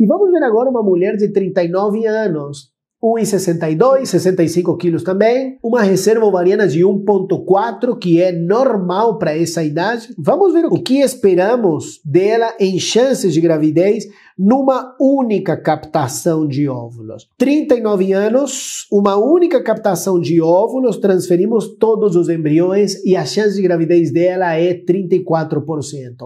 E vamos ver agora uma mulher de 39 anos, 1,62, 65 quilos também, uma reserva ovariana de 1,4, que é normal para essa idade. Vamos ver o que esperamos dela em chances de gravidez numa única captação de óvulos. 39 anos, uma única captação de óvulos, transferimos todos os embriões e a chance de gravidez dela é 34%.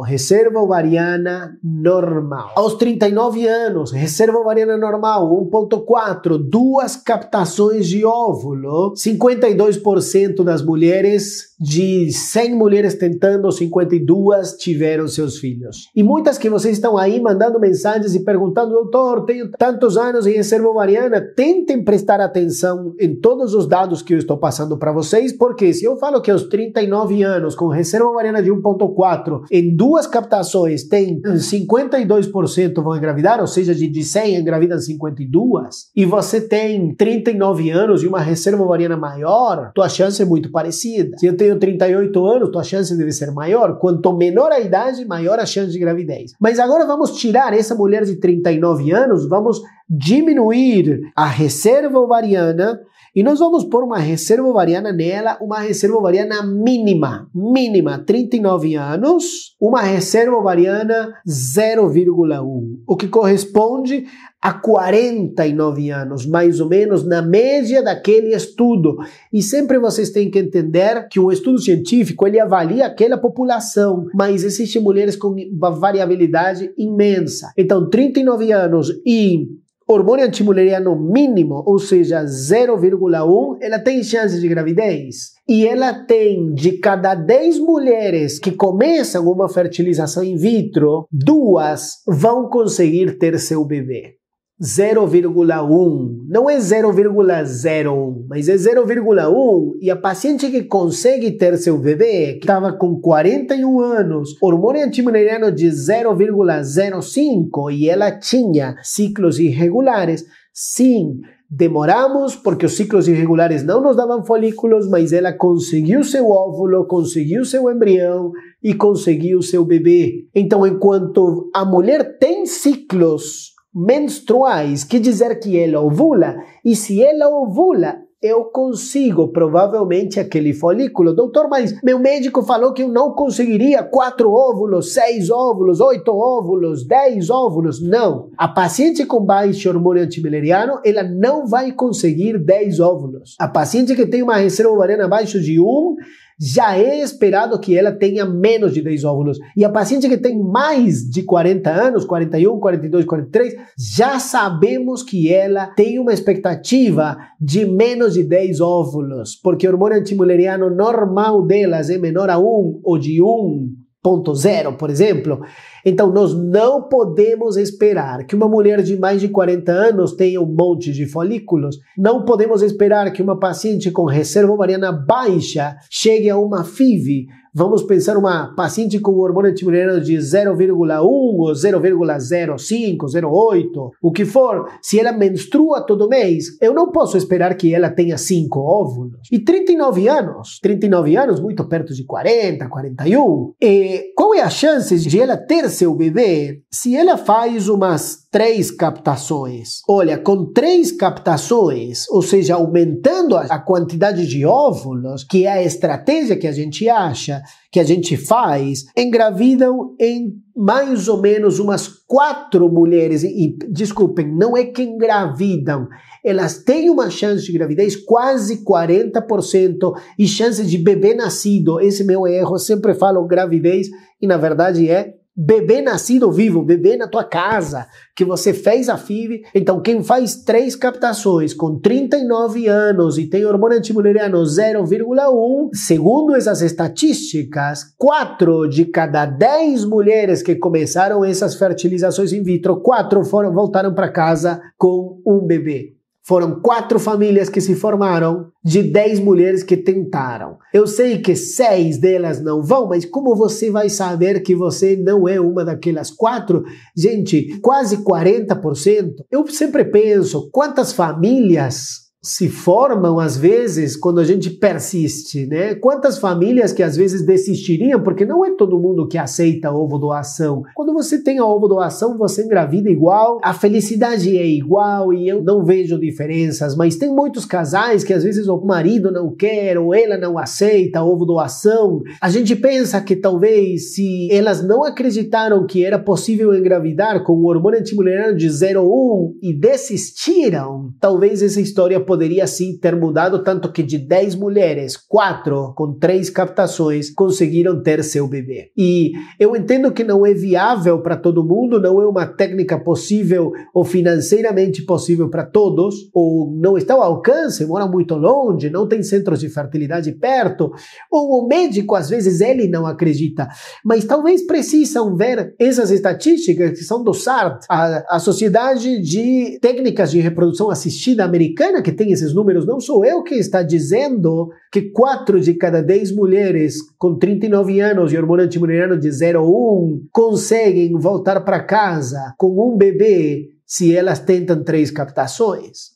Reserva ovariana normal. Aos 39 anos, reserva ovariana normal 1.4, duas captações de óvulo, 52% das mulheres de 100 mulheres tentando, 52 tiveram seus filhos. E muitas que vocês estão aí mandando mensagem mensagens e perguntando, doutor, tenho tantos anos em reserva ovariana, tentem prestar atenção em todos os dados que eu estou passando para vocês, porque se eu falo que aos 39 anos, com reserva ovariana de 1.4, em duas captações tem 52% vão engravidar, ou seja, de 100 engravidam 52, e você tem 39 anos e uma reserva ovariana maior, tua chance é muito parecida. Se eu tenho 38 anos, tua chance deve ser maior. Quanto menor a idade, maior a chance de gravidez. Mas agora vamos tirar essa mulher mulheres de 39 anos, vamos diminuir a reserva ovariana e nós vamos pôr uma reserva ovariana nela, uma reserva ovariana mínima, mínima, 39 anos, uma reserva ovariana 0,1, o que corresponde a 49 anos, mais ou menos, na média daquele estudo. E sempre vocês têm que entender que o estudo científico, ele avalia aquela população, mas existem mulheres com uma variabilidade imensa. Então, 39 anos e hormônio antimuleriano mínimo, ou seja, 0,1, ela tem chance de gravidez. E ela tem de cada 10 mulheres que começam uma fertilização in vitro, duas vão conseguir ter seu bebê. 0,1. Não é 0,01, mas é 0,1. E a paciente que consegue ter seu bebê, que estava com 41 anos, hormônio antimuleriano de 0,05 e ela tinha ciclos irregulares, sim, demoramos porque os ciclos irregulares não nos davam folículos, mas ela conseguiu seu óvulo, conseguiu seu embrião e conseguiu seu bebê. Então, enquanto a mulher tem ciclos menstruais, quer dizer que ela ovula, e se ela ovula, eu consigo provavelmente aquele folículo. Doutor, mas meu médico falou que eu não conseguiria quatro óvulos, seis óvulos, oito óvulos, dez óvulos. Não. A paciente com baixo hormônio antimileriano, ela não vai conseguir dez óvulos. A paciente que tem uma reserva ovariana abaixo de um, já é esperado que ela tenha menos de 10 óvulos. E a paciente que tem mais de 40 anos, 41, 42, 43, já sabemos que ela tem uma expectativa de menos de 10 óvulos, porque o hormônio antimuleriano normal delas é menor a 1 ou de 1.0, por exemplo. Então, nós não podemos esperar que uma mulher de mais de 40 anos tenha um monte de folículos. Não podemos esperar que uma paciente com reserva ovariana baixa chegue a uma FIV. Vamos pensar uma paciente com hormônio antimuliano de 0,1 ou 0,05, 0,8, o que for, se ela menstrua todo mês, eu não posso esperar que ela tenha 5 óvulos. E 39 anos, 39 anos, muito perto de 40, 41, e qual é a chance de ela ter seu bebê, se ela faz umas três captações, olha, com três captações, ou seja, aumentando a quantidade de óvulos, que é a estratégia que a gente acha, que a gente faz, engravidam em mais ou menos umas quatro mulheres, e desculpem, não é que engravidam, elas têm uma chance de gravidez quase 40% e chance de bebê nascido. Esse meu erro, eu sempre falo gravidez e na verdade é bebê nascido vivo, bebê na tua casa, que você fez a FIV. Então, quem faz três captações com 39 anos e tem hormônio antimuleriano 0,1, segundo essas estatísticas, 4 de cada 10 mulheres que começaram essas fertilizações in vitro, 4 foram, voltaram para casa com um bebê. Foram quatro famílias que se formaram de dez mulheres que tentaram. Eu sei que seis delas não vão, mas como você vai saber que você não é uma daquelas quatro? Gente, quase 40%. Eu sempre penso quantas famílias se formam às vezes quando a gente persiste, né? Quantas famílias que às vezes desistiriam porque não é todo mundo que aceita ovo doação. Quando você tem a ovo doação, você engravida igual, a felicidade é igual e eu não vejo diferenças, mas tem muitos casais que às vezes o marido não quer ou ela não aceita ovo doação. A gente pensa que talvez se elas não acreditaram que era possível engravidar com o hormônio antimuleriano de 01 e desistiram, talvez essa história poderia sim ter mudado, tanto que de 10 mulheres, 4 com 3 captações conseguiram ter seu bebê. E eu entendo que não é viável para todo mundo, não é uma técnica possível ou financeiramente possível para todos, ou não está ao alcance, mora muito longe, não tem centros de fertilidade perto, ou o médico às vezes ele não acredita, mas talvez precisam ver essas estatísticas que são do SART, a, a Sociedade de Técnicas de Reprodução Assistida Americana, que tem tem esses números, não sou eu que está dizendo que 4 de cada 10 mulheres com 39 anos e hormônio antimuleriano de 0,1 conseguem voltar para casa com um bebê se elas tentam três captações.